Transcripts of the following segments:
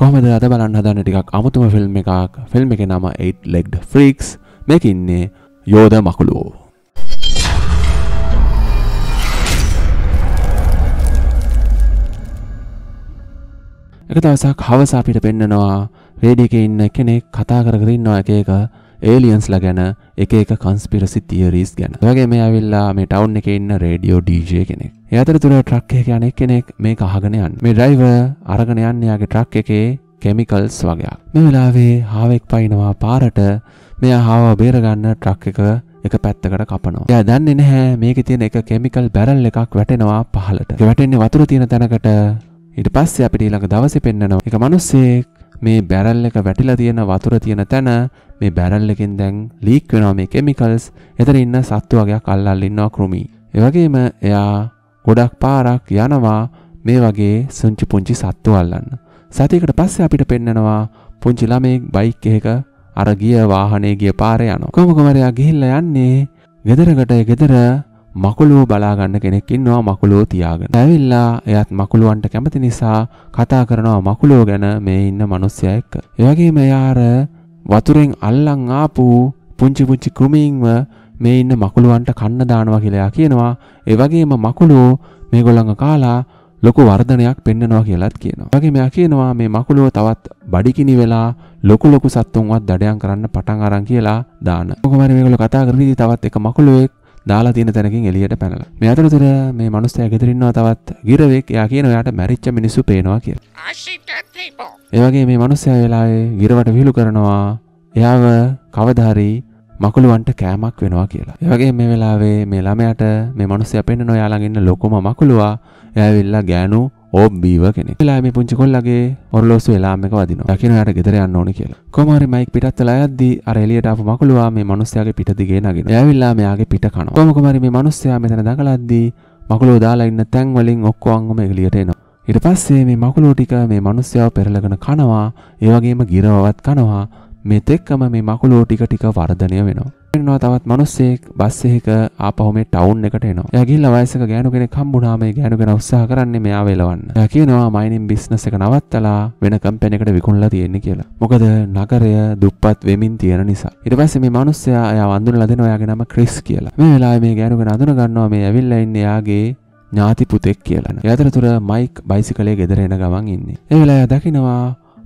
කොහමද අද බලන්න හදන්න ටිකක් අමුතුම ෆිල්ම් එකක් ෆිල්ම් එක නම 8 ලෙග්ඩ ෆ්‍රීක්ස් මේක ඉන්නේ යෝධ මකුලුවෝ එක දවසක් හවස අපිට පෙන්නනවා වේදිකේ ඉන්න කෙනෙක් කතා කරගෙන ඉන්නවා එක එක ඒලියන්ස්ලා ගැන එක එක කන්ස්පිරසි තියරීස් ගැන වගේ මේ ඇවිල්ලා මේ ටවුන් එක ඉන්න රේඩියෝ ඩීජය කෙනෙක් එතර තුර ට්‍රක්ය යනෙක් කෙනෙක් මේ අහගෙනයන් මේ ඩයිව අරගෙනයන්න යාගේ ට්‍රක් එකේ කෙමිකල්ස් වගේයක් මේ වෙලාවේ හාවෙක් පයිනවා පාරට මෙයා හාව බේරගන්න ට්‍රක් එක එක පැත්තකට කපනවා. එයා දන්නේ නැහැ මේකේ තියෙන එක කිමිකල් බැරල් එකක් වැටෙනවා පහළට. ඒ වැටෙන්නේ වතුර තියෙන තැනකට. ඊට පස්සේ අපිට ඊළඟ දවසේ පෙන්නනවා. එක මිනිස්සෙක් මේ බැරල් එක වැටිලා තියෙන වතුර තියෙන තැන මේ බැරල් එකෙන් දැන් ලීක් වෙනවා මේ කෙමිකල්ස්. එතන ඉන්න සත්තු වර්ගයක් අල්ලලා ඉන්නවා කෘමි. ඒ වගේම එයා ගොඩක් පාරක් යනවා මේ වගේ සුංචි පුංචි සත්තු අල්ලන්න. සතියකට පස්සේ අපිට පෙන්නනවා පුංචි ළමෙක් බයික් එකක අර ගිය වාහනේ ගිය පාරේ යනවා. කොහොම කොමරයා ගිහිල්ලා යන්නේ ගෙදරකට ගෙදර මකුලෝ බලාගන්න කෙනෙක් ඉන්නවා මකුලෝ තියාගෙන. ඇවිල්ලා එයාත් මකුලුවන්ට කැමති නිසා කතා කරනවා මකුලෝ ගැන මේ ඉන්න මිනිස්සයා එක්ක. ඒ වගේම යාර වතුරෙන් අල්ලන් ආපු පුංචි පුංචි කුමීන්ව මේ ඉන්න මකුලුවන්ට කන්න දානවා කියලා කියනවා. ඒ වගේම මකුලෝ මේගොල්ලන්ව කාලා ලොකු වර්ධනයක් පෙන්නනවා කියලාත් කියනවා. වගේ මෙයා කියනවා මේ මකුලෝ තවත් බඩිකිනි වෙලා ලොකු ලොකු සත්තුන්වත් දඩයම් කරන්න පටන් අරන් කියලා දාන. කොහොම හරි මේගොල්ලෝ කතා කරනදී තවත් එක මකුලුවෙක් දාලා තියෙන තැනකින් එළියට පැනලා. මේ අතරතුර මේ මනුස්සයා ගෙදර ඉන්නවා තවත් ගිරවෙක්. එයා කියන ඔයාට මැරිච්ච මිනිස්සු පේනවා කියලා. ඒ වගේ මේ මනුස්සයා වෙලාවේ ගිරවට විහිළු කරනවා. එයාව කවදාහරි මකුළුවන්ට කෑමක් වෙනවා කියලා. ඒ වගේ මේ වෙලාවේ මේ ළමයාට මේ මිනිස්සයා පෙන්නන ඔයාලඟ ඉන්න ලොකුම මකුළුවා එයා වෙලා ගෑනු ඕබ්බීව කෙනෙක් වෙලා මේ පුංචි කොල්ලගේ ඔරලෝසු වෙලාම එක වදිනවා. දකින්න යාට ගෙදර යන්න ඕනේ කියලා. කොහොමරි මයික් පිටත් වෙලා යද්දී අර එළියට ආපු මකුළුවා මේ මිනිස්යාගේ පිට දිගේ නගිනවා. එයාවිල්ලා මෙයාගේ පිට කනවා. කොහොම කොහමරි මේ මිනිස්යා මෙතන දඟලද්දී මකුළුව දාලා ඉන්න තැන් වලින් ඔක්කොංගම එළියට එනවා. ඊට පස්සේ මේ මකුළුව ටික මේ මිනිස්යාව පෙරලගෙන කනවා. ඒ වගේම ගිරවවත් කනවා. මේ තෙක්කම මේ මකුළුව ටික ටික වර්ධනය වෙනවා. වෙනවා තවත් මිනිස්සෙක් බස් එකක ආපහු මේ ටවුන් එකට එනවා. එයා ගිහිල්ලා වයසක ගෑනු කෙනෙක් හම්බුනාම ඒ ගෑනු කෙනා උත්සාහ කරන්නේ මෙයාව එලවන්න. එයා කියනවා මයිනින් බිස්නස් එක නවත්තලා වෙන කම්පැනිකට විකුණලා තියෙන්නේ කියලා. මොකද නගරය දුප්පත් වෙමින් තියෙන නිසා. ඊට පස්සේ මේ මිනිස්සයා එයා වඳුනලා දෙනවා එයාගේ නම ක්‍රිස් කියලා. මේ වෙලාවේ මේ ගෑනු කෙනා අඳුන ගන්නවා මේ ඇවිල්ලා ඉන්නේ එයාගේ ඥාති පුතෙක් කියලන. යතරතුර මයික් බයිසිකලේ ගෙදර එන ගමන් ඉන්නේ. ඒ වෙලාවේ දකිනවා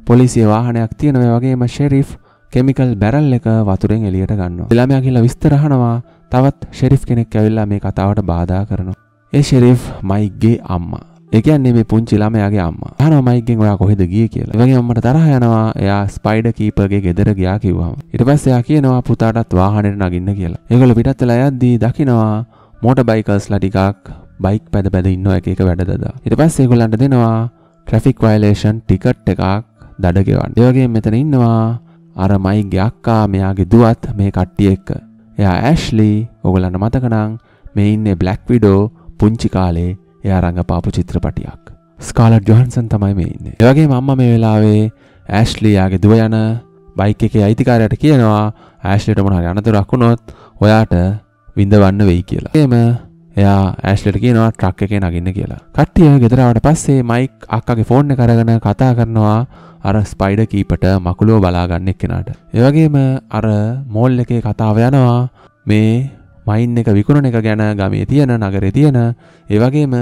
පොලිසිය වාහනයක් තියෙනවා වගේම ෂෙරිෆ් කෙමිකල් බැරල් එක වතුරෙන් එලියට ගන්නවා. ළමයා කියලා විස්තර අහනවා තවත් ෂෙරිෆ් කෙනෙක් ඇවිල්ලා මේ කතාවට බාධා කරනවා. ඒ ෂෙරිෆ් මයික්ගේ අම්මා. ඒ කියන්නේ මේ පුංචි ළමයාගේ අම්මා. අහනවා මයික්ගෙන් ඔයා කොහෙද ගියේ කියලා. ඒ වගේ අම්මට තරහ යනවා. එයා ස්පයිඩර් කීපර්ගේ ගෙදර ගියා කිව්වම. ඊට පස්සේ එයා කියනවා පුතාටත් වාහනේට නගින්න කියලා. ඒගොල්ලෝ පිටත් වෙලා යද්දී දකිනවා මෝටර් බයිකර්ස්ලා ටිකක් බයික් පැද පැද ඉන්න එක එක වැඩදදා. ඊට පස්සේ ඒගොල්ලන්ට දෙනවා ට්‍රැෆික් වයලේෂන් ටිකට් එකක් දඩ ගෙවන්න. ඒ වගේම මෙතන ඉන්නවා අර මයිගේ අක්කා මෙයාගේ දුවත් මේ කට්ටිය එක්ක. එයා ඇෂ්ලි ඔගලන්න මතකනං මේ ඉන්නේ බ්ලක් විඩෝ පුංචි කාලේ එයා රඟපාපු චිත්‍රපටියක්. ස්කාලට් ජොහන්සන් තමයි මේ ඉන්නේ. ඒ වගේම අම්මා මේ වෙලාවේ ඇෂ්ලි යාගේ දුව යන බයික් එකේ අයිතිකාරයට කියනවා ඇෂ්ලිට මොන හරි අනතුරක් වුණොත් ඔයාට විඳවන්න වෙයි කියලා. එimhe එයා ඇස්ලට කියනවා ට්‍රක් එකේ නගින්න කියලා. කට්ටිය ගෙදරාවට පස්සේ මයික් අක්කගේ ෆෝන් එක අරගෙන කතා කරනවා අර ස්පයිඩ කීපට මකුලෝ බලාගන්න එක්කෙනාට. ඒ වගේම අර මෝල් එකේ කතාව යනවා මේ මයින් එක විකුණන එක ගැන ගමේ තියෙන නගරේ තියෙන ඒ වගේම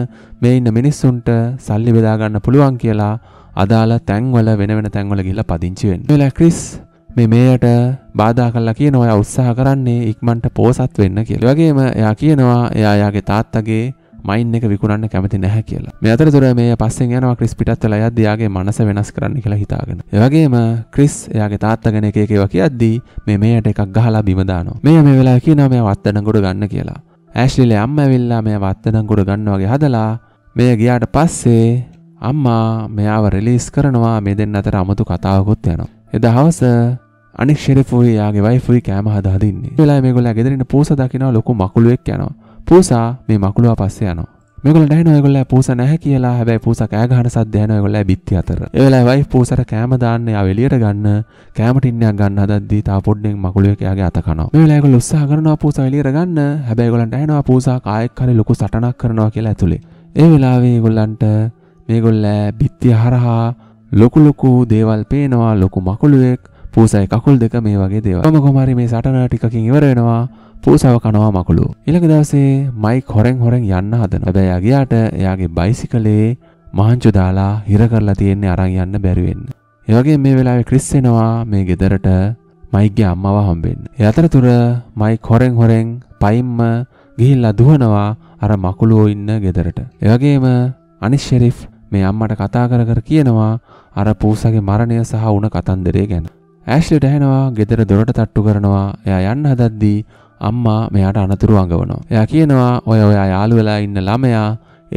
මේ ඉන්න මිනිස්සුන්ට සල්ලි බෙදා ගන්න පුළුවන් කියලා අදාළ තැන්වල වෙන වෙන තැන්වල ගිහිල්ලා පදිංචි වෙන්න. මෙලා ක්‍රිස් මේ මේයට බාධා කල්ලා කියන ඔය උත්සාහ කරන්නේ ඉක්මන්ට පෝසත් වෙන්න කියලා. වගේම එයා කියනවා එයා යාගේ තාත්තගේ මයින් එක විකුණන්න කැමති නැහැ කියලා. මේ අතරතුර මේ පස්සෙන් යනවා ක්‍රිස් පිටත් වෙලා යද්දී එයාගේ මනස වෙනස් කරන්න කියලා හිතාගෙන. ඒ වගේම ක්‍රිස් එයාගේ තාත්තා ගැන එක එක ඒවා කියද්දී මේ මේයට එකක් ගහලා බිම දානවා. මෙයා මේ වෙලාවේ කියනවා මෙයා වත්තඩංගුඩ ගන්න කියලා. ඇෂ්ලිලේ අම්මා ඇවිල්ලා මෙයා වත්තඩංගුඩ ගන්න වගේ හදලා මෙය ගියාට පස්සේ අම්මා මෙයාව රිලීස් කරනවා මේ දෙන්න අතර අමුතු කතාවකුත් යනවා. එදහවස අනික් ෂෙරිෆුයි යාගේ වයිෆුයි කෑම හදා දින්නේ. වෙලාවේ මේගොල්ලෝ ගෙදරින් පූසා දකිනවා ලොකු මකුළුවෙක් යනවා. පූසා මේ මකුළුවා පස්සේ යනවා. මේගොල්ලෝ නැහිනවා ඒගොල්ලෝ පූසා නැහැ කියලා. හැබැයි පූසා කෑ ගහන සද්ද ඇහෙනවා ඒගොල්ලෝ බිත්ති අතර. ඒ වෙලාවේ වයිෆ් පූසාට කෑම දාන්න යාව එළියට ගන්න කෑම ටින්නයක් ගන්න හදද්දී තා පොඩ්ඩෙන් මකුළුවෙක් යාගේ අත කනවා. මේ වෙලාවේ ඒගොල්ලෝ උත්සාහ කරනවා පූසා එළියට ගන්න. හැබැයි ඒගොල්ලන්ට ඇහෙනවා පූසා කායෙක් හරි ලොකු සටනක් කරනවා කියලා ඇතුලේ. ඒ වෙලාවේ ඒගොල්ලන්ට මේගොල්ලෝ බිත්ති හරහා ලොකු ලොකු දේවල් පේනවා ලොකු මකුළුවෙක් පූසයි කකුල් දෙක මේ වගේ දේවල්. මම කොහොම හරි මේ සටන ටිකකින් ඉවර වෙනවා. පූසාව කනවා මකුළු. ඊළඟ දවසේ මයික් හොරෙන් හොරෙන් යන්න හදනවා. හැබැයි එයා ගියාට එයාගේ බයිසිකලේ මහන්චු දාලා හිර කරලා තියෙන්නේ අරන් යන්න බැරි වෙන්න. ඒ වගේ මේ වෙලාවේ ක්‍රිස් එනවා මේ ගෙදරට මයික්ගේ අම්මව හම්බෙන්න. ඒ අතරතුර මයික් හොරෙන් හොරෙන් පයින්ම ගිහිල්ලා දුවනවා අර මකුළුවෝ ඉන්න ගෙදරට. ඒ වගේම අනිස් ෂෙරිෆ් මේ අම්මට කතා කර කර කියනවා අර පූසගේ මරණය සහ වුණ කතන්දරය ගැන. ඇශ්ලිට ඇහෙනවා ගෙදර දොරට තට්ටු කරනවා එයා යන්න හදද්දී අම්මා මෙයාට අනතුරු අඟවනවා. එයා කියනවා ඔය ඔයා යාළු වෙලා ඉන්න ළමයා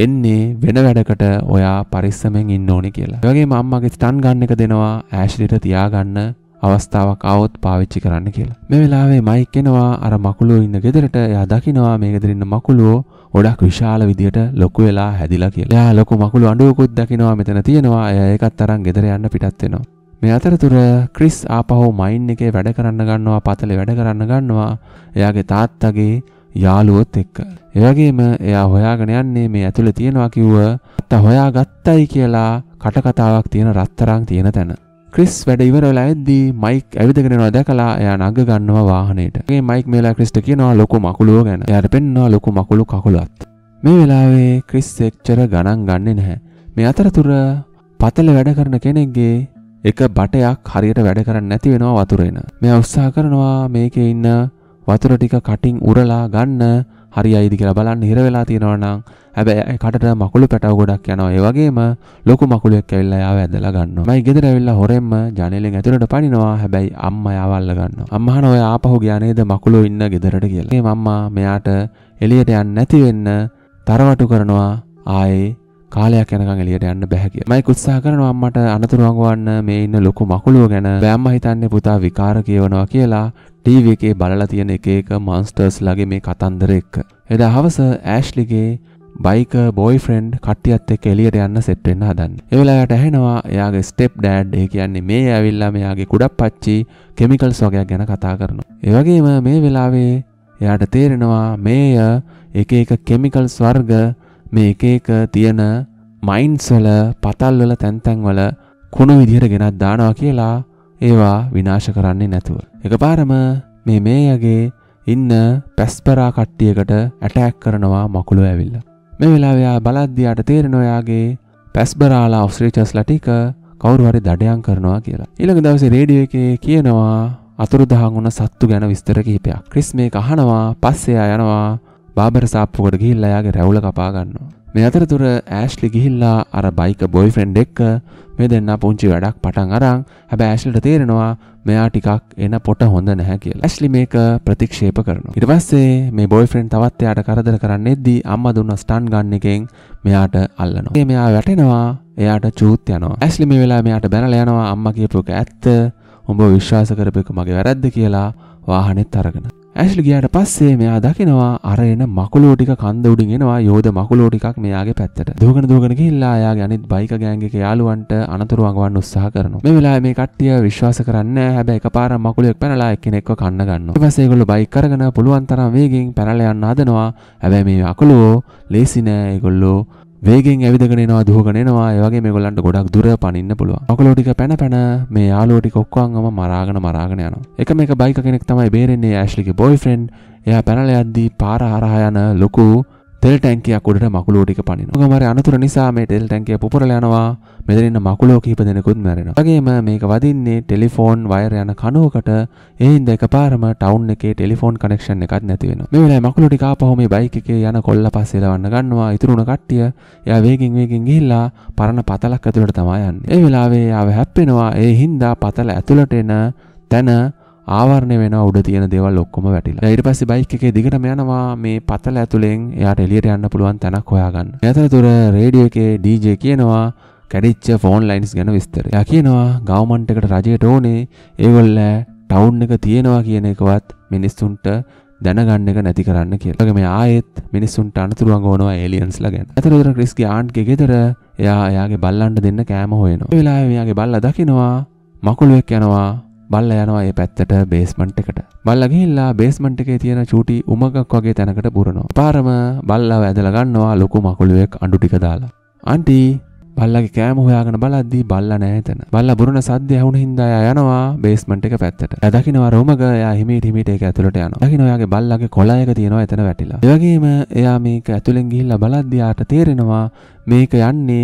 එන්නේ වෙන වැඩකට ඔයා පරිස්සමෙන් ඉන්න ඕනි කියලා. ඒ වගේම අම්මාගේ ස්ටන් ගන්න එක දෙනවා ඇෂ්ලිට තියාගන්න අවස්ථාවක් આવොත් පාවිච්චි කරන්න කියලා. මේ වෙලාවේ මයික් එනවා අර මකුලෝ ඉන්න ගෙදරට. එයා දකිනවා මේ ගෙදර ඉන්න මකුලෝ ගොඩක් විශාල විදියට ලොකු වෙලා හැදිලා කියලා. එයා ලොකු මකුළු අඬුවකුත් දකිනවා මෙතන තියෙනවා. එයා ඒකත් අරන් ගෙදර යන්න පිටත් වෙනවා. මේ අතරතුර ක්‍රිස් ආපහු මයින් එකේ වැඩ කරන්න ගන්නවා පතලේ වැඩ කරන්න ගන්නවා එයාගේ තාත්තගේ යාළුවොත් එක්ක. ඒ වගේම එයා හොයාගෙන යන්නේ මේ ඇතුලේ තියනවා කිව්ව තා හොයාගත්තයි කියලා කටකතාවක් තියෙන රත්තරන් තියෙන තැන. ක්‍රිස් වැඩ ඉවර වෙලා ඇද්දී මයික් ඇවිදගෙනවා දැකලා එයා නග ගන්නවා වාහනේට. ඒ මයික් මේලා ක්‍රිස්ට කියනවා ලොකු මකුලුව ගැන. එයාට පෙන්නවා ලොකු මකුලු කකුලත්. මේ වෙලාවේ ක්‍රිස් එක්චර ගණන් ගන්නේ නැහැ. මේ අතරතුර පතල වැඩ කරන කෙනෙක්ගේ එක බටයක් හරියට වැඩ කරන්න නැති වෙනවා වතුර එන. මෙයා උත්සාහ කරනවා මේකේ ඉන්න වතුර ටික කටින් උරලා ගන්න හරියයිද කියලා බලන්න හිර වෙලා තියෙනවා නම් හැබැයි කටට මකුළු පැටව ගොඩක් යනවා. ඒ වගේම ලොකු මකුළුවෙක් ඇවිල්ලා යාව ඇදලා ගන්නවා. මයි ගෙදර ඇවිල්ලා හොරෙන්ම ජනේලෙන් ඇතුළට පනිනවා. හැබැයි අම්මා යාව අල්ල ගන්නවා. අම්මා හන ඔය ආපහු ගියා නේද මකුළු ඉන්න ගෙදරට කියලා. මේ මම්මා මෙයාට එළියට යන්න නැති වෙන්න තරවටු කරනවා. ආයේ කාලයක් යනකම් එළියට යන්න බෑ කියලා. මම උත්සාහ කරනවා අම්මට අනතුරු වගවන්න මේ ඉන්න ලොකු මකුළුව ගැන. බෑම්මා හිතන්නේ පුතා විකාර කියවනවා කියලා ටීවී එකේ බලලා තියෙන එක එක මන්ස්ටර්ස් ලගේ මේ කතන්දර එක්ක. එදා හවස ඇෂ්ලිගේ බයික බෝයිෆ්‍රෙන්ඩ් කට්ටියත් එක්ක එළියට යන්න සෙට් වෙන්න හදන්නේ. ඒ වෙලාවට ඇහෙනවා එයාගේ ස්ටෙප් ඩෑඩ් ඒ කියන්නේ මේ ඇවිල්ලා මෙයාගේ කුඩක් පච්චි කිමිකල්ස් වගේක් ගැන කතා කරනවා. ඒ වගේම මේ වෙලාවේ එයාට තේරෙනවා මේය එක එක කිමිකල්ස් වර්ග මේ එක එක තියෙන මයින්ස් වල පතල් වල තැන්තැන් වල කුණු විදිහට ගෙනත් දානවා කියලා ඒවා විනාශ කරන්නේ නැතුව. එකපාරම මේ මේයගේ ඉන්න පැස්පරා කට්ටියකට ඇටැක් කරනවා මකුළු ඇවිල්ලා. මේ වෙලාවේ යා බලද්දී යාට තේරෙනවා යාගේ පැස්බරාලා ඔස්ට්‍රේචර්ස්ලා ටික කවුරු හරි දඩයම් කරනවා කියලා. ඊළඟ දවසේ රේඩියෝ එකේ කියනවා අතුරුදහන් වුණ සත්තු ගැන විස්තර කිහිපයක්. ක්‍රිස් මේක අහනවා, පස්සේ යනවා බාබර සාප්පුකට ගිහිල්ලා යාගේ රැවුල කපා ගන්නවා. මේ අතරතුර ඇෂ්ලි ගිහිල්ලා අර බයික බොයිෆ්‍රෙන්ඩ් එක්ක මේ දෙන්නා පුංචි වැඩක් පටන් අරන් හැබැයි ඇෂ්ලිට තේරෙනවා මෙයා ටිකක් එන පොට හොඳ නැහැ කියලා. ඇෂ්ලි මේක ප්‍රතික්ෂේප කරනවා. ඊට පස්සේ මේ බොයිෆ්‍රෙන්ඩ් තවත් එයාට කරදර කරන්න එද්දී අම්මා දුන්න ස්ටන් ගන් එකෙන් මෙයාට අල්ලනවා. ඒ මෙයා වැටෙනවා එයාට චූත් යනවා. ඇස්ලි මේ වෙලාවේ මෙයාට බැනලා යනවා අම්මා කියපු එක ඇත්ත. උඹ විශ්වාස කරපු එක මගේ වැරද්ද කියලා වාහනේත් අරගෙන. ඇශ්ලි ගියාට පස්සේ මෙයා දකිනවා අර එන මකුලෝ ටික කන්ද උඩින් එනවා යෝධ මකුලෝ ටිකක් මෙයාගේ පැත්තට. දුවගෙන දුවගෙන ගිහිල්ලා එයාගේ අනිත් බයික ගෑන්ග් එකේ යාළුවන්ට අනතුරු අඟවන්න උත්සාහ කරනවා. මේ වෙලාවේ මේ කට්ටිය විශ්වාස කරන්නේ නැහැ. හැබැයි එකපාරක් මකුලෙක් පැනලා එක්කෙනෙක්ව කන්න ගන්නවා. ඊට පස්සේ ඒගොල්ලෝ බයික් අරගෙන පුළුවන් තරම් වේගෙන් පැනලා යන්න හදනවා. හැබැයි මේ අකුලෝ ලේසි නෑ. ඒගොල්ලෝ වේගෙන් ඇවිදගෙන එනවා දුවගෙන එනවා ඒ වගේ මේගොල්ලන්ට ගොඩක් දුර පනින්න පුළුවන්. ඔකලෝ ටික පැන පැන මේ යාළුවෝ ටික ඔක්කොම මරාගෙන මරාගෙන යනවා. එක මේක බයික කෙනෙක් තමයි බේරෙන්නේ ඇෂ්ලිගේ බොයිෆ්‍රෙන්ඩ්. එයා පැනලා යද්දී පාර හරහා යන ලොකු තෙල් ටැංකියක් උඩට මකුලෝ ටික පනිනවා. මොකමරි අනතුර නිසා මේ තෙල් ටැංකිය පුපුරලා යනවා. මෙතන ඉන්න මකුලෝ කිහිප දෙනෙකුත් මැරෙනවා. වගේම මේක වදින්නේ ටෙලිෆෝන් වයර් යන කණුවකට. ඒ හින්දා එකපාරම ටවුන් එකේ ටෙලිෆෝන් කනෙක්ෂන් එකක් නැති වෙනවා. මේ වෙලාවේ මකුලෝ ටික ආපහු මේ බයික් එකේ යන කොල්ල පස්සේ ලවන්න ගන්නවා. ඉතුරු වුණ කට්ටිය එයා වේගෙන් වේගෙන් ගිහිල්ලා පරණ පතලක් ඇතුළට තමයි යන්නේ. ඒ වෙලාවේ එයාව හැප්පෙනවා. ඒ හින්දා පතල ඇතුළට එන තැන ආවරණය වෙන උඩ තියෙන දේවල් ඔක්කොම වැටිලා. ඊට පස්සේ බයික් එකේ දිගටම යනවා මේ පතල ඇතුලෙන් එයාට එළියට යන්න පුළුවන් තැනක් හොයාගන්න. එතනතුර රේඩියෝ එකේ DJ කියනවා කැඩිච්ච ෆෝන් ලයින්ස් ගැන විස්තර. එයා කියනවා ගවර්න්මන්ට් එකට රජයට ඕනේ ඒගොල්ල ටවුන් එක තියෙනවා කියන එකවත් මිනිස්සුන්ට දැනගන්න එක නැති කරන්න කියලා. ඒගොල්ලෝ මේ ආයෙත් මිනිස්සුන්ට අනතුරු අඟවනවා ඒලියන්ස්ලා ගැන. අතනතුර ක්‍රිස්ගේ ආන්ට්ගේ ගෙදර එයා එයාගේ බල්ලන්ට දෙන්න කෑම හොයනවා. ඒ වෙලාවේ මෙයාගේ බල්ලා දකිනවා මකුළුවෙක් යනවා බල්ල යනවා ඒ පැත්තට බේස්මන්ට් එකට. බල්ලා ගිහිල්ලා බේස්මන්ට් එකේ තියෙන චූටි උමගක් වගේ තැනකට පුරනවා. පාරම බල්ලාව ඇදලා ගන්නවා ලොකු මකුළුවෙක් අඬු ටික දාලා. ආන්ටි බල්ලගේ කෑම හොයාගෙන බලද්දී බල්ලා නැහැ එතන. බල්ලා බුරුන සද්ද ඇහුණ හින්දා එයා යනවා බේස්මන්ට් එක පැත්තට. එයා දකිනවා රෝමග එයා හිමීට හිමීට ඒක ඇතුළට යනවා. දකින්න ඔයාගේ බල්ලාගේ කොළයක තියෙනවා එතන වැටිලා. ඒ වගේම එයා මේක ඇතුලෙන් ගිහිල්ලා බලද්දී ආට තේරෙනවා මේක යන්නේ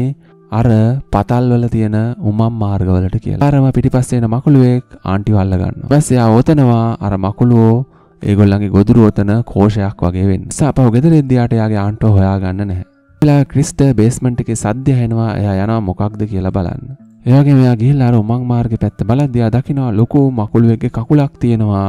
අර පතල්වල තියෙන උමම් මාර්ගවලට කියලා අරම පිටිපස්සේන මකුළුවෙක් ආන්ටි වල්ලගන්න බැස්සයා ඕතනවා අර මකුළුවෝ ඒගොල්ලගේ ගොදුරු ෝතන කෝෂයක් වගේ වෙන් සපහු ගෙදරෙද්දියාට යාගේ ආන්ටෝ හොයාගන්න නැහැ ලා ක්‍රිස්ට බේස්මට් එක සද්‍ය හෙනවා එයා යනවා මොකක්ද කියලා බලන්න එයාගේ මෙයා ගිහිල්ලා අර උමං මාර්ග පැත්ත බලද්දියා දකිනවා ලොකු මකුළුවෙක්ගේ කකුලක් තියෙනවා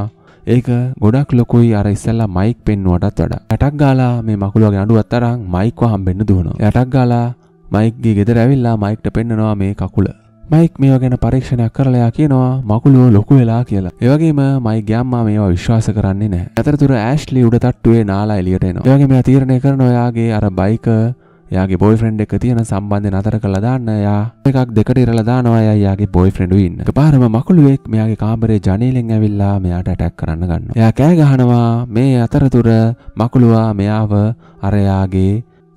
ඒක ගොඩක් ලොකුයි අර ඉස්සල්ලා මයික් පෙන්නුවටත් වඩා. යටක් ගාලා මේ මකුළුවගේ අඬුවත් තරම් මයික්ව හම්බෙන්න දුවනවා. යටක් ගාලා මයික්ගේ ගෙදර ඇවිල්ලා මයික්ට පෙන්නනවා මේ කකුල මයික් මේවා ගැන පරීක්ෂණයක් කරලයා කියනවා මකුලුව ලොකු වෙලා කියලා. ඒවගේම මයි ගෑම්මා මේවා විශ්වාස කරන්නේ නැහැ. අතරතුර ඇෂ්ලි උඩ තට්ටුවේ නාලා එළියට එනවා. ඒ වගේම එයා තීරණය කරනවා එයාගේ අර බයික යාගේ බොයිෆ්‍රෙන්ඩ් එක තියෙන සම්බන්ධය නතර කරලා දාන්න. එයා එකක් දෙකට ඉරලා දානවා එයා යාගේ බොයිෆ්‍රෙන්ඩ් ඉන්න. එකපාරම මකුලුවෙක් මෙයාගේ කාමරේ ජනේලෙන් ඇවිල්ලා මෙයාට ඇටැක් කරන්න ගන්නවා. එයා කෑ ගහනවා. මේ අතරතුර මකුලුවා මෙයාව අර යාගේ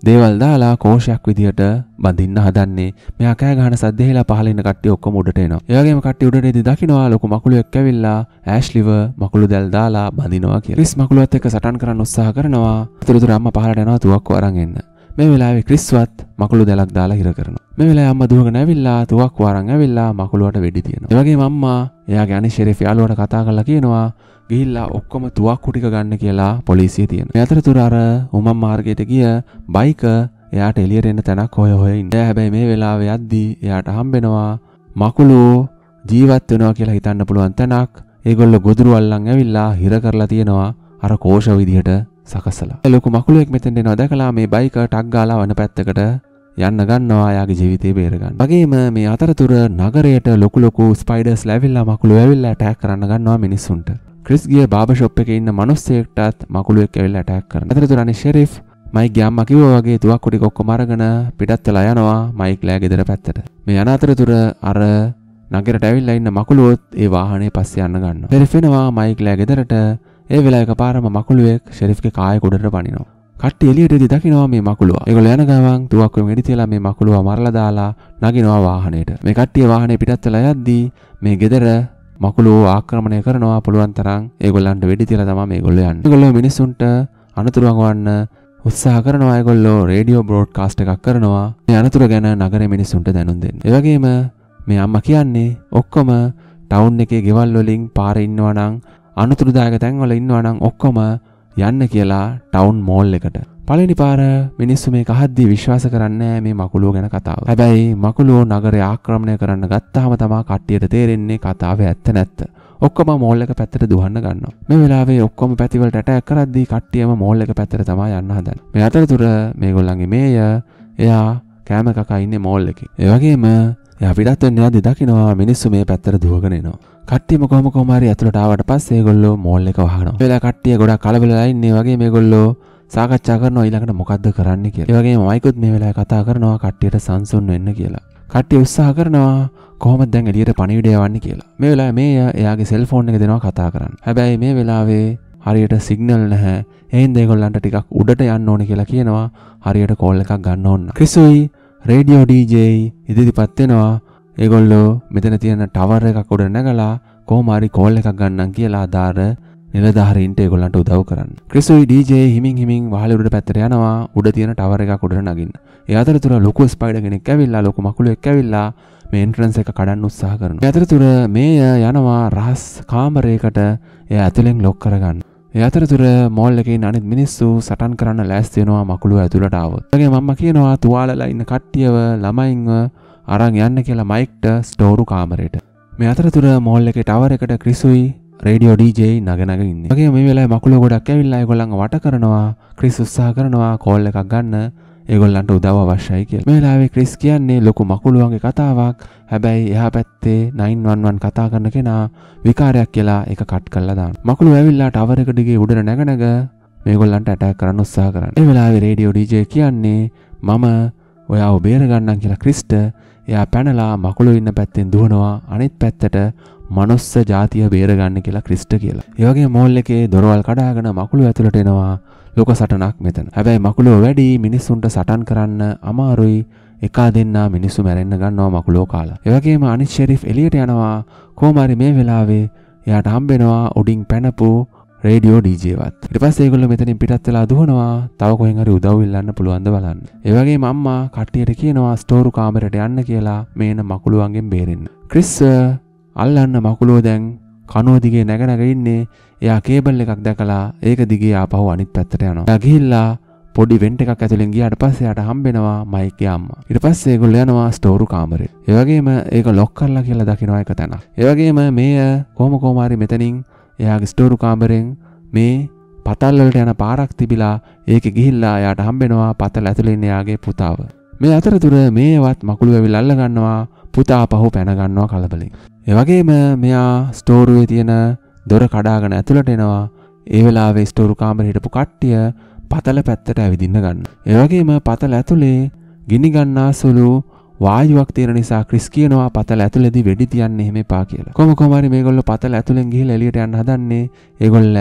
දේවල් දාලා කෝෂයක් විදිහට බඳින්න හදන්නේ. මෙයා කෑ ගහන සද්දෙහිලා පහළ ඉන්න කට්ටිය ඔක්කොම උඩට එනවා. ඒ වගේම කට්ටිය උඩට ඉදි දකින්නවා ලොකු මකුළුවෙක් ඇවිල්ලා ඇෂ්ලිව මකුළු දැල් දාලා බඳිනවා කියලා. ක්‍රිස් මකුළුවත් එක්ක සටන් කරන්න උත්සාහ කරනවා. අතරතුර අම්මා පහළට යනවා තුවක්කුව අරන් එන්න. මේ වෙලාවේ ක්‍රිස්වත් මකුළු දැලක් දාලා හිර කරනවා. මේ වෙලාවේ අම්මා දුවගෙන ඇවිල්ලා තුවක්කුව අරන් ඇවිල්ලා මකුළුවට වෙඩි තියනවා. ඒ වගේම අම්මා එයාගේ අනිත් ෂෙරිෆ් යාළුවට කතා කරලා කියනවා ගිහිල්ලා ඔක්කොම තුවක්කු ටික ගන්න කියලා පොලිසිය තියෙනවා. මේ අතරතුර අර උමම් මාර්ගයට ගිය බයික එයාට එළියට එන්න තැනක් හොය හොය ඉන්නවා. හැබැයි මේ වෙලාවේ යද්දී එයාට හම්බෙනවා මකුලෝ ජීවත් වෙනවා කියලා හිතන්න පුළුවන් තැනක්. ඒගොල්ලෝ ගොදුරු අල්ලන් ඇවිල්ලා හිර කරලා තියෙනවා අර කෝෂ විදිහට සකසලා. ලොකු මකුලෙක් මෙතෙන් එනවා දැකලා මේ බයික ටක් ගාලා වන පැත්තකට යන්න ගන්නවා යාගේ ජීවිතේ බේරගන්න. වගේම මේ අතරතුර නගරයට ලොකු ලොකු ස්පයිඩර්ස් ලැබිලා මකුළු ඇවිල්ලා ඇටැක් කරන්න ගන්නවා මිනිස්සුන්ට. ක්‍රිස්ගේ බාභෂොප් එක ඉන්න මනුස්සෙක්ටත් මකුළුවෙක් ඇවිල්ල ටැක් කරන අතරතුර නිශෙරිෆ් මයිගේ අම්ම කිව්ව වගේ තුවක් කොටි කොක්කොම අරගෙන පිටත් වෙලා යනවා මයික් ලෑ ගෙදර පැත්තට මේ යන අතරතුර අර නගරට ඇවිල්ලා ඉන්න මකුළුවොත් ඒ වාහනේ පස්සේ යන්න ගන්නවා. ෂෙරිෆ්ෙනවා මයික්ලා ගෙදරට ඒ වෙලාවක පාරම මකුළුවෙක් ෂෙරිෆ්ගේ කාය කුඩරට පනිනවා. කට්ටිය එළියට එදි දකිනවා මේ මකුළුවා. ඒගොල්ලෝ යන ගමන් තුවක්කුවෙන් එඩි තියලා මේ මකුළුවා මරලා දාලා නගිනවා වාහනේට. මේ කට්ටිය වාහනේ පිටත් වෙලා යද්දී මේ ගෙදර මකුළු ආක්‍රමණය කරනවා පුළුවන් තරම් ඒගොල්ලන්ට වෙඩි තියලා තමයි මේගොල්ලෝ යන්නේ. ඒගොල්ලෝ මිනිස්සුන්ට අනතුරු වගවන්න උත්සාහ කරනවා ඒගොල්ලෝ රේඩියෝ බ්‍රෝඩ්කාස්ට් එකක් කරනවා. මේ අනතුර ගැන නගරේ මිනිස්සුන්ට දැනුම් දෙන්න. ඒ වගේම මේ අම්මා කියන්නේ ඔක්කොම ටවුන් එකේ ගෙවල් වලින් පාරේ ඉන්නවා නම් අනතුරුදායක තැන්වල ඉන්නවා නම් ඔක්කොම යන්න කියලා ටවුන් මෝල් එකට. පලනි පාර මිනිස්සු මේ කහද්දී විශ්වාස කරන්න මේ මකුලෝ ගැන කතාව. හැබැයි මකුලෝ නගරය ආක්‍රමණය කරන්න ගත්තාම තමා කට්ටියට තේරෙන්නේ කතාව ඇත්ත නැත්ත. ඔක්කොම මෝල්ලක පැත්තට දුහන්න ගන්න මේ වෙලාවේ ඔක්කොම පැතිවලට ඇටැක් කරද්දී කට්ටියම මෝල්ලක පැත්තට තමයි යන්න හදන්නේ. මේ අතරතුර මේගොල්ලන්ගේ මේය එයා කෑම කකා ඉන්නේ මෝල් එකේ. ඒ වගේම එයා පිටත් වෙන්න යද්දී දකිනවා මිනිස්සු මේ පැත්තට දුවගෙන එනවා. කට්ටියම කොහොම කොහම හරි ඇතුළට ආවට පස්සේ ඒගොල්ලෝ මෝල් එක වහනවා. වෙලා කට්ටිය ගොඩක් කලබලලා ඉන්නේ වගේ මේගොල්ලෝ සාකච්ඡා කරනවා ඊළඟට මොකද්ද කරන්න කියලා. ඒ වගේම මයිකුත් මේ වෙලාවේ කතා කරනවා කට්ටියට සංසුන් වෙන්න කියලා. කට්ටිය උත්සාහ කරනවා කොහොමද දැන් එළියට පණිවිඩය යවන්නේ කියලා. මේ වෙලාවේ මේ එයාගේ සෙල්ෆෝන් එක දෙනවා කතා කරන්න. හැබැයි මේ වෙලාවේ හරියට සිගනල් නැහැ එයින් දෙගොල්ලන්ට ටිකක් උඩට යන්න ඕන කියලා කියනවා හරියට කෝල් එකක් ගන්න ඕන්න ක්‍රිසුයි රේඩියෝ ඩීජයි ඉදිරිපත් වෙනවා ඒගොල්ලෝ මෙතන තියෙන ටවර් එකක් උඩ නැගලා කොහොම හරි කෝල් එකක් ගන්නම් කියලා ආදාර නිලධාරීන්ට ඒගොල්ලන්ට උදව් කරන්න. ක්‍රිසුයි DJ හිමින් හිමින් වහල උඩට පැත්තට යනවා උඩ තියෙන ටවර් එකක් උඩට නගින්න. ඒ අතරතුර ලොකු ස්පයිඩර් කෙනෙක් ඇවිල්ලා ලොකු මකුළුවෙක් ඇවිල්ලා මේ එන්ට්‍රන්ස් එක කඩන්න උත්සාහ කරනවා. ඒ අතරතුර මේය යනවා රහස් කාමරයකට එයා ඇතුලෙන් ලොක් කරගන්න. ඒ අතරතුර මෝල් එකේ අනිත් මිනිස්සු සටන් කරන්න ලෑස්ති වෙනවා මකුළුව ඇතුලට ආවොත්. ඒගේ මම්මා කියනවා තුවාලලා ඉන්න කට්ටියව ළමයින්ව අරන් යන්න කියලා මයික්ට ස්ටෝරු කාමරයට. මේ අතරතුර මෝල් එකේ ටවර් එකට ක්‍රිසුයි රේඩියෝ ඩීජේ නගනග ඉන්න. වගේ මේ වෙලාවේ මකුල ගොඩක් ඇවිල්ලා ඒගොල්ලන්ව වට කරනවා. ක්‍රිස් උත්සාහ කරනවා කෝල් එකක් ගන්න. ඒගොල්ලන්ට උදව් අවශ්‍යයි කියලා. මේ වෙලාවේ ක්‍රිස් කියන්නේ ලොකු මකුලුවන්ගේ කතාවක්. හැබැයි එහා පැත්තේ 911 කතා කරන කෙනා විකාරයක් කියලා ඒක කට් කරලා දානවා. මකුලුව ඇවිල්ලා ටවර් එක දිගේ උඩට නැගනග මේගොල්ලන්ට ඇටැක් කරන්න උත්සාහ කරන්න. ඒ වෙලාවේ රේඩියෝ ඩීජේ කියන්නේ මම ඔයාව බේරගන්නම් කියලා ක්‍රිස්ට එයා පැනලා මකුළු ඉන්න පැත්තෙන් දුවනවා අනිත් පැත්තට මනුස්ස ජාතිය බේරගන්න කියලා ක්‍රිස්ට කියලා. ඒවගේ මෝල් එකේ දොරවල් කඩාගෙන මකුළු ඇතුළට එනවා ලොක සටනක් මෙතන. හැබැයි මකුළෝ වැඩි මිනිස්සුන්ට සටන් කරන්න අමාරුයි. එකා දෙන්න මිනිස්සු මැරෙන්න ගන්නවා මකුළෝ කාලා. ඒ වගේම අනිත් ෂෙරිෆ් එළියට යනවා කොහොම මේ වෙලාවේ එයාට හම්බෙනවා උඩින් පැනපු රේඩියෝ ඩීජේවත් ඊට පස්සේ ඒගොල්ලෝ මෙතනින් පිටත් වෙලා දුවනවා තව කොහෙන් හරි උදව් ඉල්ලන්න පුළුවන්ද බලන්න. ඒ වගේම අම්මා කට්ටියට කියනවා ස්ටෝරු කාමරයට යන්න කියලා මේන මකුළුවන්ගෙන් බේරෙන්න. ක්‍රිස් අල්ලන්න මකුලෝ දැන් කනුව දිගේ නැග නැග ඉන්නේ. එයා කේබල් එකක් දැකලා ඒක දිගේ ආපහු අනිත් පැත්තට යනවා. එයා ගිහිල්ලා පොඩි වෙන්ට් එකක් ඇතුලෙන් ගියාට පස්සේ යාට හම්බෙනවා මයික් අම්මා. ඊට පස්සේ ඒගොල්ලෝ යනවා ස්ටෝරු කාමරේ. ඒ වගේම ඒක ලොක් කරලා කියලා දකිනවා එක තැනක්. ඒ වගේම මේ කොහොම කොහම හරි මෙතනින් එයාගේ ස්ටෝරු කාමරෙන් මේ පතල් වලට යන පාරක් තිබිලා ඒක ගිහිල්ලා යාට හම්බෙනවා පතල් ඇතුලේ ඉන්න යාගේ පුතාව. මේ අතරතුර මේවත් මකුළු ඇවිල්ලා අල්ලගන්නවා පුතා පහු පැනගන්නවා කලබලින්. එවගේම මෙයා ස්ටෝරුවේ තියෙන දොර කඩාගෙන ඇතුළට එනවා ඒ වෙලාවේ ස්ටෝරු කාමරේ හිටපු කට්ටිය පතල පැත්තට ඇවිදින්න ගන්න. ඒ වගේම පතල ඇතුලේ ගිනි ගන්නා සුළු වායුවක් තියෙන නිසා ක්‍රිස් කියනවා පතල ඇතුලේදී වෙඩි තියන්න එහෙම එපා කියලා. කොහොම කොහම හරි මේගොල්ලෝ පතල ඇතුලෙන් ගිහිල්ලා එළියට යන්න හදන්නේ ඒගොල්ල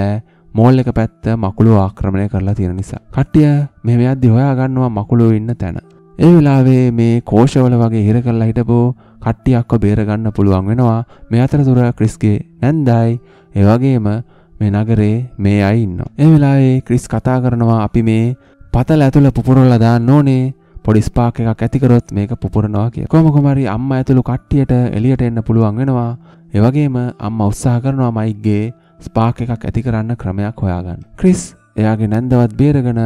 මෝල් එක පැත්ත මකුළු ආක්‍රමණය කරලා තියෙන නිසා. කට්ටිය මෙහෙම යද්දි හොයා ගන්නවා මකුළු ඉන්න තැන. ඒ වෙලාවේ මේ කෝෂවල වගේ හිර කරලා හිටපෝ කට්ටියක්ව බේරගන්න පුළුවන් වෙනවා. මේ අතරතුර ක්‍රිස්ගේ නැන්දායි ඒ වගේම මේ නගරේ මේ අය ඉන්නවා. ඒ වෙලාවේ ක්‍රිස් කතා කරනවා අපි මේ පතල ඇතුළ පුපුරලා දාන්න ඕනේ. පොඩි ස්පාක් එකක් ඇතිකරොත් මේක පුපුරනවා කිය. කොහොම කොහමරි අම්මා ඇතුළු කට්ටියට එළියට එන්න පුළුවන් වෙනවා. ඒ වගේම අම්මා උත්සාහ කරනවා මයික්ගේ ස්පාක් එකක් ඇති කරන්න ක්‍රමයක් හොයාගන්න. ක්‍රිස් එයාගේ නැන්දවත් බේරගෙන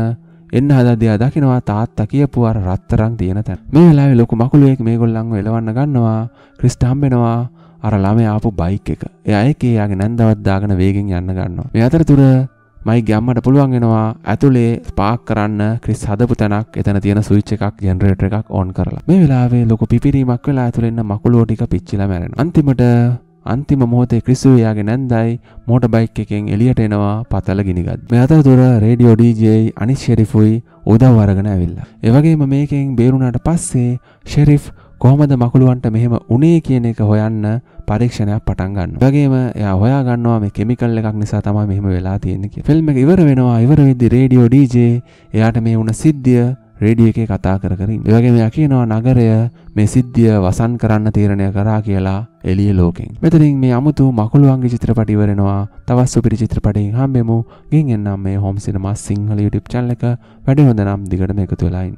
එන්න හදද්දී ආ දකිනවා තාත්තා කියපු අර රත්තරන් තියෙන තැන. මේ වෙලාවේ ලොකු මකුලුවෙක් මේගොල්ලන්ව එලවන්න ගන්නවා. ක්‍රිස්ට හම්බෙනවා. අර ළමයා ආපු බයික් එක. එයා ඒකේ යාගේ නැන්දවත් දාගෙන වේගෙන් යන්න ගන්නවා. මේ අතරතුර මයි ගම්මට පුළුවන් වෙනවා ඇතුලේ පාක් කරන්න ක්‍රිස් හදපු තැනක් එතන තියෙන සුවිච් එකක් ජෙනරේටර් එකක් ඕන් කරලා මේ වෙලාවේ ලොකු පිපිරීමක් වෙලා ඇතුලේ ඉන්න මකුලෝ ටික පිච්චිලා මැරෙනවා අන්තිමට අන්තිම මොහොතේ ක්‍රිස්සුවයාගේ නැන්දයි මෝට බයික් එකෙන් එලියට එනවා පතල ගිනිගත්. මේ අතරතුර රේඩියෝ ඩීජේ අනිත් ෂෙරිෆුයි උදව් අරගෙන ඇවිල්ලා. ඒ වගේම මේකෙන් බේරුණාට පස්සේ ෂෙරිෆ් කොහොමද මකුළුවන්ට මෙහෙම උනේ කියන එක හොයන්න පරීක්ෂණයක් පටන් ගන්න. වගේම එයා හොයා ගන්නවා මේ කෙමිකල් එකක් නිසා තමයි මෙහෙම වෙලා තියෙන්නේ කියලා. ෆිල්ම් එක ඉවර වෙනවා. ඉවර වෙද්දී රේඩියෝ DJ එයාට මේ වුණ සිද්ධිය රේඩිය එකේ කතා කර කරින් ඒවගේ මෙයා කියනවා නගරය මේ සිද්ධිය වසන් කරන්න තීරණය කරා කියලා එලිය ලෝකෙන් මෙතරින් මේ අමුතු මකුළුවන්ගේ චිත්‍රපටිවරෙනවා තවස් සුපිරි චිත්‍රපටයෙන් හම්බෙමු ගින් එන්නම් මේ හෝම් සිනමා සිංහල YouTube channel එක වැඩි හොඳ නම් දිගටම එකතු වෙලායින්